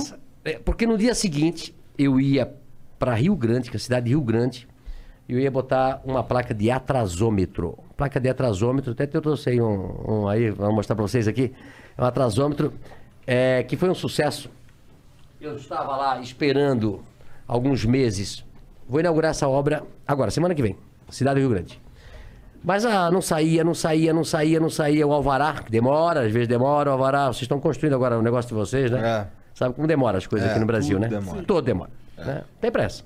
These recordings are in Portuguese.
Graça. É, porque no dia seguinte eu ia para Rio Grande, que é a cidade de Rio Grande, eu ia botar uma placa de atrasômetro. Placa de atrasômetro, até eu trouxe um, um aí, vou mostrar para vocês aqui. É um atrasômetro é, que foi um sucesso. Eu estava lá esperando alguns meses. Vou inaugurar essa obra agora, semana que vem, cidade do Rio Grande. Mas ah, não saía, não saía, não saía, não saía. O alvará, que demora, às vezes demora o alvará. Vocês estão construindo agora o negócio de vocês, né? É. Sabe como demora as coisas é, aqui no Brasil, né? Demora. Todo demora. É. Né? Tem pressa.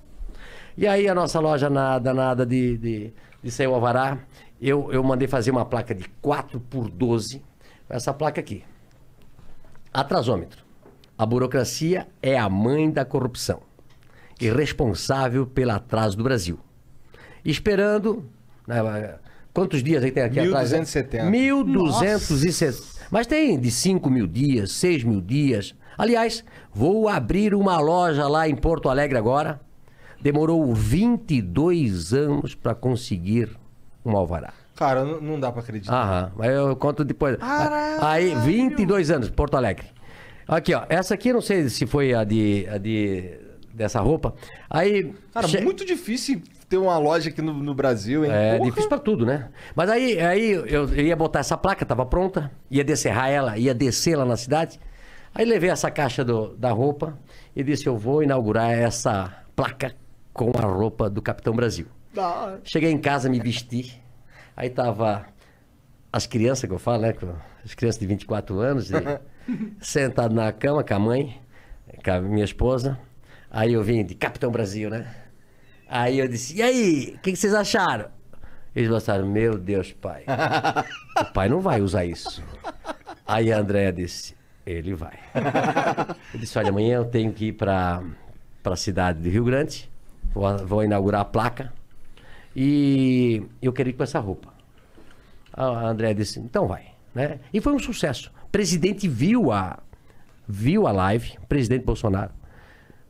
E aí a nossa loja nada, nada de, de, de Seu Alvará, eu, eu mandei fazer uma placa de 4 por 12 essa placa aqui. Atrasômetro. A burocracia é a mãe da corrupção e responsável pelo atraso do Brasil. Esperando. Né, quantos dias aí tem aqui 1270. atrás? 1270. Né? 1270. Mas tem de 5 mil dias, 6 mil dias. Aliás, vou abrir uma loja lá em Porto Alegre agora. Demorou 22 anos para conseguir um alvará. Cara, não dá para acreditar. Aham, mas eu conto depois. Caralho. Aí, 22 anos, Porto Alegre. Aqui, ó. Essa aqui, não sei se foi a de, a de dessa roupa. Aí. Cara, che... muito difícil ter uma loja aqui no, no Brasil, hein? É Porra. difícil para tudo, né? Mas aí, aí eu, eu ia botar essa placa, tava pronta, ia descerrar ela, ia descer lá na cidade. Aí levei essa caixa do, da roupa e disse: Eu vou inaugurar essa placa com a roupa do Capitão Brasil. Cheguei em casa, me vesti. Aí tava as crianças que eu falo, né? As crianças de 24 anos, e, sentado na cama com a mãe, com a minha esposa. Aí eu vim de Capitão Brasil, né? Aí eu disse: E aí, o que, que vocês acharam? Eles gostaram, meu Deus, pai. o pai não vai usar isso. Aí a Andréia disse: ele vai. Ele disse: olha, amanhã eu tenho que ir para a cidade de Rio Grande, vou, vou, inaugurar a placa e eu queria ir com essa roupa. A André disse: então vai. Né? E foi um sucesso. O presidente viu a, viu a live, presidente Bolsonaro,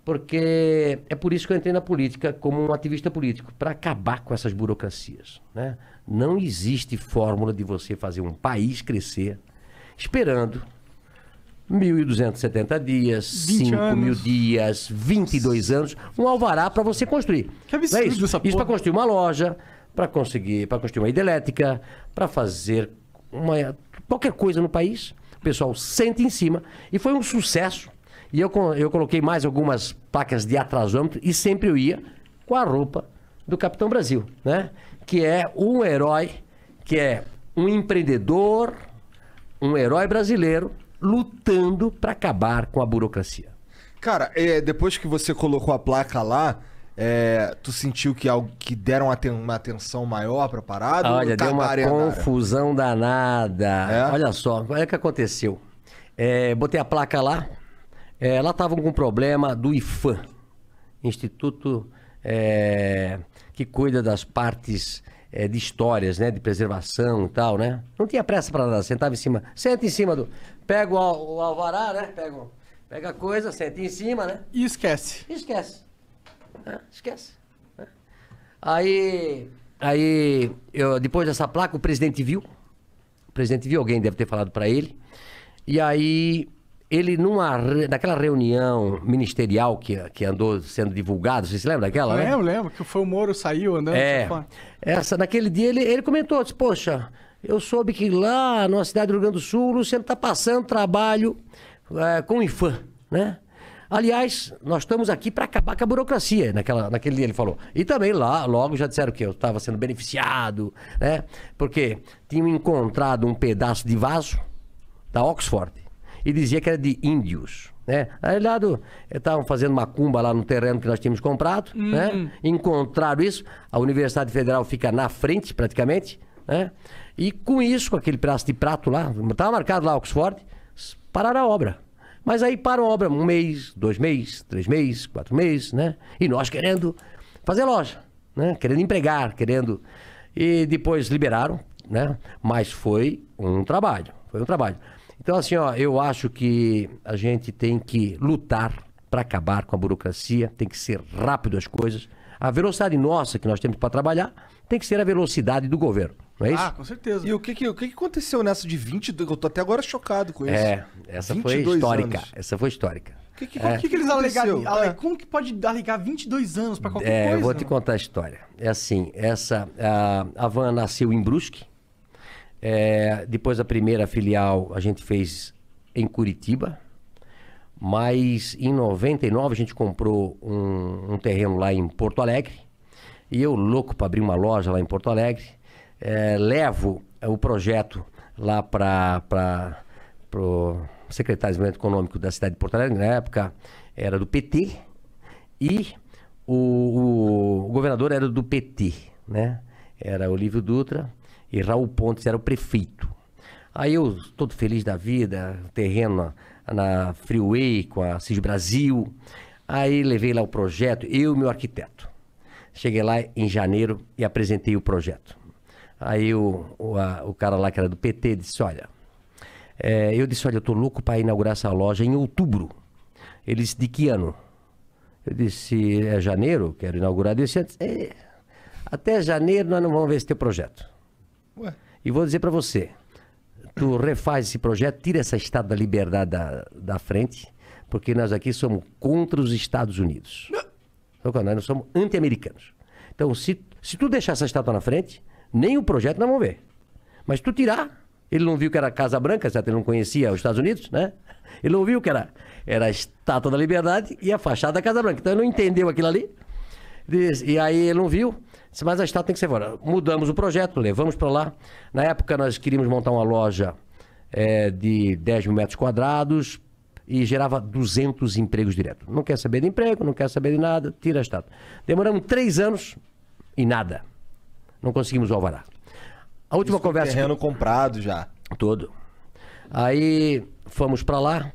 porque é por isso que eu entrei na política como um ativista político para acabar com essas burocracias. Né? Não existe fórmula de você fazer um país crescer esperando 1.270 dias, 5.000 mil dias, 22 anos, um alvará para você construir. Que absurdo é isso? isso para construir uma loja, para conseguir, para construir uma hidrelétrica, para fazer uma, qualquer coisa no país. O pessoal senta em cima e foi um sucesso. E eu, eu coloquei mais algumas placas de atrasômetro e sempre eu ia com a roupa do Capitão Brasil, né? Que é um herói, que é um empreendedor, um herói brasileiro lutando para acabar com a burocracia. Cara, é, depois que você colocou a placa lá, é, tu sentiu que algo que deram uma atenção maior para parada? Olha, tá deu uma confusão danada. É? Olha só, olha o que aconteceu. É, botei a placa lá. É, lá estavam com problema do IFAM, Instituto é, que cuida das partes é, de histórias, né? De preservação e tal, né? Não tinha pressa para nada, sentava em cima. Senta em cima do. Pega o, al o alvará, né? Pega, pega a coisa, senta em cima, né? E esquece. E esquece. É, esquece. É. Aí, aí eu, depois dessa placa, o presidente viu. O presidente viu, alguém deve ter falado para ele. E aí ele numa daquela reunião ministerial que, que andou sendo divulgado, você se lembra daquela? Né? Lembro, né? lembro, que foi o Moro saiu andando. É, essa, naquele dia ele, ele comentou, disse, poxa, eu soube que lá, numa cidade do Rio Grande do Sul, o Luciano está passando trabalho é, com o IFAM, né? Aliás, nós estamos aqui para acabar com a burocracia, naquela, naquele dia ele falou. E também lá, logo já disseram que eu estava sendo beneficiado, né? Porque tinham encontrado um pedaço de vaso da Oxford e dizia que era de índios. Né? Aí lá estavam fazendo uma cumba lá no terreno que nós tínhamos comprado, hum. né? encontraram isso, a Universidade Federal fica na frente praticamente, né? e com isso, com aquele pedaço de prato lá, estava marcado lá Oxford, pararam a obra. Mas aí para a obra um mês, dois meses, três meses, quatro meses, né? E nós querendo fazer loja, né? Querendo empregar, querendo... E depois liberaram, né? Mas foi um trabalho, foi um trabalho. Então, assim, ó, eu acho que a gente tem que lutar para acabar com a burocracia, tem que ser rápido as coisas. A velocidade nossa que nós temos para trabalhar tem que ser a velocidade do governo. Não é isso? Ah, com certeza. E o que, que, o que aconteceu nessa de 22? Eu tô até agora chocado com isso. É, essa foi histórica. Anos. Essa foi histórica. O que, que, é. que, que, eles alegaram? É. Como que pode alegar 22 anos para qualquer é, coisa? É, vou te contar a história. É assim, essa... A, a Van nasceu em Brusque, é, depois da primeira filial, a gente fez em Curitiba. Mas em 99 a gente comprou um, um terreno lá em Porto Alegre. E eu, louco para abrir uma loja lá em Porto Alegre, é, levo o projeto lá para o secretário de Desenvolvimento Econômico da cidade de Porto Alegre, na época era do PT, e o, o, o governador era do PT, né? Era Olívio Dutra. E Raul Pontes era o prefeito. Aí eu, todo feliz da vida, terreno na, Freeway com a CIS Brasil. Aí levei lá o projeto, eu e meu arquiteto. Cheguei lá em janeiro e apresentei o projeto. Aí o, o, a, o cara lá que era do PT disse: Olha, é, eu disse: Olha, eu tô louco para inaugurar essa loja em outubro. Ele disse: De que ano? Eu disse: É janeiro, quero inaugurar Ele disse: É, até janeiro nós não vamos ver esse teu projeto. Ué. E vou dizer para você, tu refaz esse projeto, tira essa estátua da liberdade da, da frente, porque nós aqui somos contra os Estados Unidos. Não. Nós não somos anti-americanos. Então, se, se tu deixar essa estátua na frente, nem o projeto nós vamos ver. Mas tu tirar, ele não viu que era Casa Branca, certo? Ele não conhecia os Estados Unidos, né? Ele não viu que era, era a estátua da liberdade e a fachada da Casa Branca. Então, ele não entendeu aquilo ali. E aí ele não viu. Mas a estátua tem que ser fora. Mudamos o projeto, levamos para lá. Na época nós queríamos montar uma loja é, de 10 mil metros quadrados e gerava 200 empregos direto. Não quer saber de emprego, não quer saber de nada, tira a estátua. Demoramos três anos e nada. Não conseguimos o alvará. A última Isso conversa. Terreno que... comprado já. Todo. Aí fomos para lá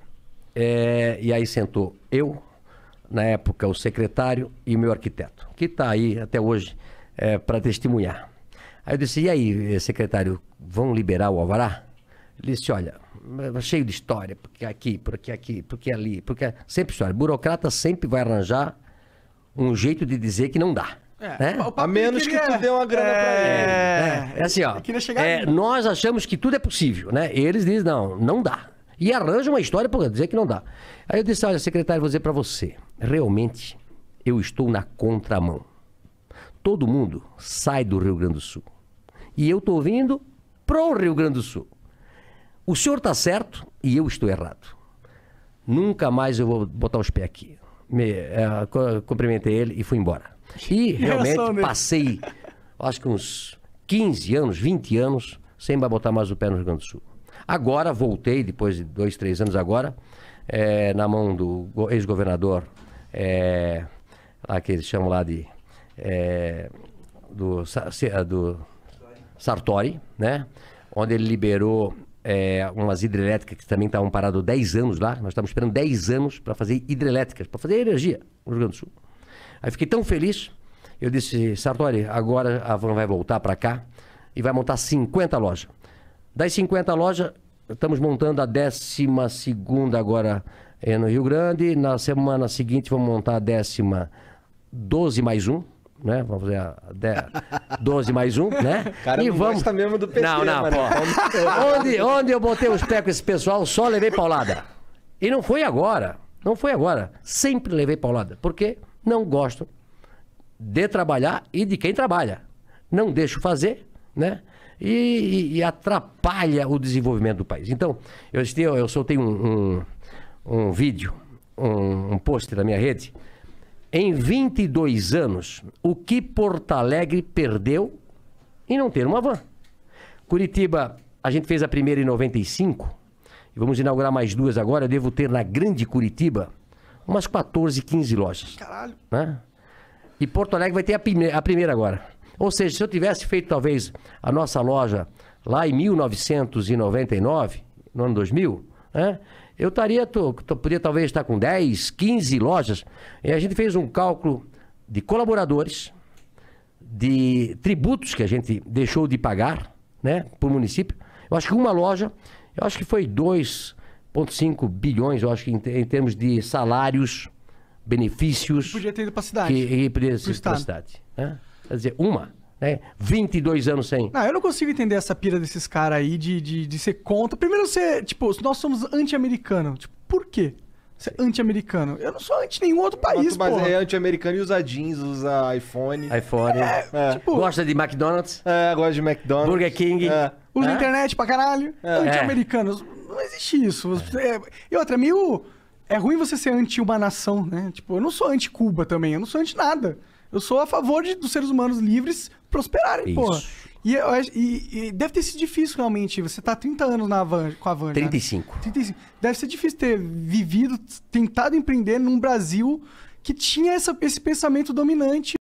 é... e aí sentou eu, na época o secretário e o meu arquiteto, que está aí até hoje é, eh, para testemunhar. Aí eu disse, e aí, eh, secretário, vão liberar o Alvará? Ele disse, olha, eh, cheio de história, porque aqui, porque aqui, porque ali, porque... É sempre história. Burocrata sempre vai arranjar um jeito de dizer que não dá. É, né? A menos que tu dê uma grana é... pra ele. É, é, é assim, ó. É, nós achamos que tudo é possível, né? Eles dizem, não, não dá. E arranja uma história para dizer que não dá. Aí eu disse, olha, secretário, vou dizer para você. Realmente, eu estou na contramão todo mundo sai do Rio Grande do Sul. E eu estou vindo pro Rio Grande do Sul. O senhor está certo e eu estou errado. Nunca mais eu vou botar os pés aqui. Me, é, cumprimentei ele e fui embora. E né? realmente passei, acho que uns 15 anos, 20 anos, sem botar mais o pé no Rio Grande do Sul. Agora voltei, depois de dois, três anos agora, é, na mão do ex-governador, é, lá que eles chamam lá de é, do, é, do, Sartori, né? Onde ele liberou é, umas hidrelétricas que também estavam paradas 10 anos lá. Nós estávamos esperando 10 anos para fazer hidrelétricas, para fazer energia no Rio Grande do Sul. Aí fiquei tão feliz, eu disse, Sartori, agora a Van vai voltar para cá e vai montar 50 lojas. Das 50 lojas, estamos montando a 12 agora é, no Rio Grande. Na semana seguinte, vamos montar a décima 12 mais um né? Vamos fazer a 10, 12 mais um, né? Cara, e vamos... gosta mesmo do PC, Não, não, mano. pô. onde, onde eu botei os pés com esse pessoal, só levei paulada. E não foi agora. Não foi agora. Sempre levei paulada. Porque não gosto de trabalhar e de quem trabalha. Não deixo fazer, né? E, e, e atrapalha o desenvolvimento do país. Então, eu, eu soltei um, um, um vídeo, um, um post da minha rede, em 22 anos o que Porto Alegre perdeu em não ter uma van. Curitiba, a gente fez a primeira em 95 e vamos inaugurar mais duas agora. Eu devo ter na Grande Curitiba umas 14, 15 lojas. Caralho. Né? E Porto Alegre vai ter a, prime a primeira agora. Ou seja, se eu tivesse feito talvez a nossa loja lá em 1999, no ano 2000, né? eu estaria, tô, tô, podia talvez estar com 10, 15 lojas. E a gente fez um cálculo de colaboradores, de tributos que a gente deixou de pagar, né, o município. Eu acho que uma loja, eu acho que foi 2,5 bilhões, eu acho que em, em, termos de salários, benefícios. Que podia ter ido para a cidade. Que, que podia ter ido para a cidade. Né? Quer dizer, uma né? 22 anos sem. Não, eu não consigo entender essa pira desses caras aí de, de, de ser contra. Primeiro você, tipo, nós somos anti-americano. Tipo, por quê? Você é anti-americano. Eu não sou anti nenhum outro país, pô. Mas é anti-americano e usa jeans, usa iPhone. iPhone. É, é. Tipo... Gosta de McDonald's. É, gosta de McDonald's. Burger King. É. Usa é. internet pra caralho. É. Anti-americanos. Não existe isso. É, e outra, é meio... É ruim você ser anti uma nação, né? Tipo, eu não sou anti-Cuba também. Eu não sou anti nada. Eu sou a favor de, dos seres humanos livres prosperarem, porra. E, e, e, deve ter sido difícil realmente. Você tá 30 anos na van, com a Van. 35. Né? 35. Deve ser difícil ter vivido, tentado empreender num Brasil que tinha essa, esse pensamento dominante.